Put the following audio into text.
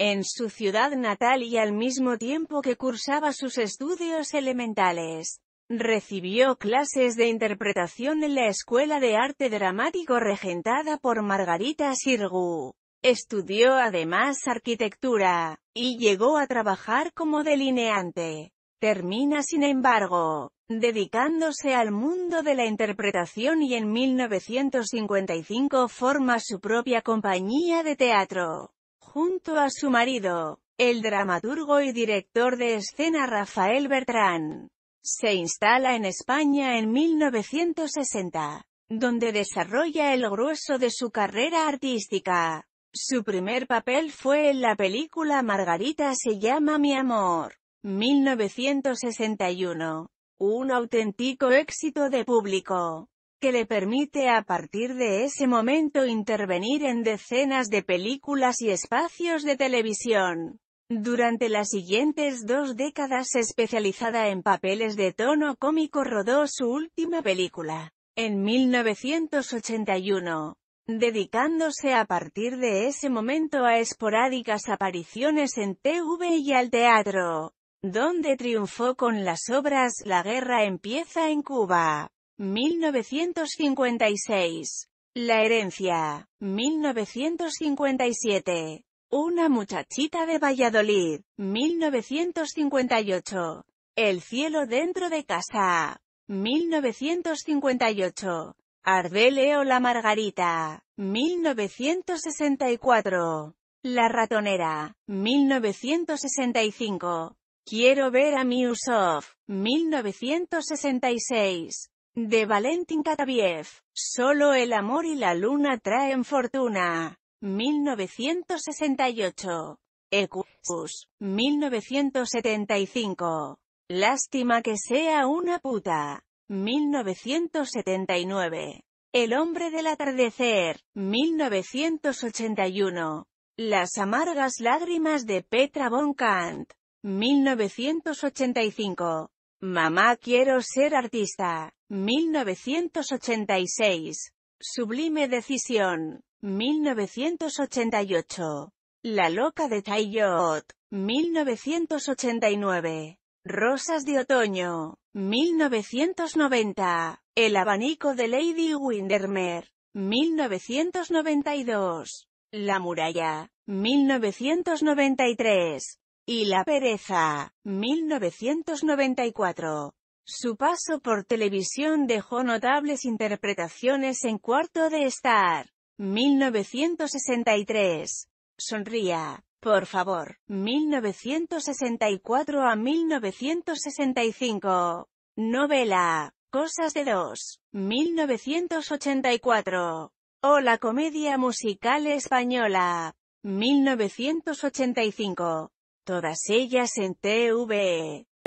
en su ciudad natal y al mismo tiempo que cursaba sus estudios elementales. Recibió clases de interpretación en la Escuela de Arte Dramático regentada por Margarita Sirgu. Estudió además arquitectura, y llegó a trabajar como delineante. Termina sin embargo, dedicándose al mundo de la interpretación y en 1955 forma su propia compañía de teatro junto a su marido, el dramaturgo y director de escena Rafael Bertrán. Se instala en España en 1960, donde desarrolla el grueso de su carrera artística. Su primer papel fue en la película Margarita se llama Mi Amor, 1961. Un auténtico éxito de público que le permite a partir de ese momento intervenir en decenas de películas y espacios de televisión. Durante las siguientes dos décadas especializada en papeles de tono cómico rodó su última película, en 1981, dedicándose a partir de ese momento a esporádicas apariciones en TV y al teatro, donde triunfó con las obras La guerra empieza en Cuba, 1956. La herencia. 1957. Una muchachita de Valladolid. 1958. El cielo dentro de casa. 1958. Ardeleo la Margarita. 1964. La ratonera. 1965. Quiero ver a Miusov. 1966 de Valentin Kataviev. Solo el amor y la luna traen fortuna. 1968. «Ecus», 1975. Lástima que sea una puta. 1979. El hombre del atardecer. 1981. Las amargas lágrimas de Petra von Kant. 1985. Mamá quiero ser artista. 1986. Sublime decisión. 1988. La loca de Taillot. 1989. Rosas de otoño. 1990. El abanico de Lady Windermere. 1992. La muralla. 1993 y la pereza, 1994. Su paso por televisión dejó notables interpretaciones en Cuarto de Estar, 1963. Sonría, por favor, 1964 a 1965. Novela, Cosas de dos, 1984. O la comedia musical española, 1985 todas ellas en TVE.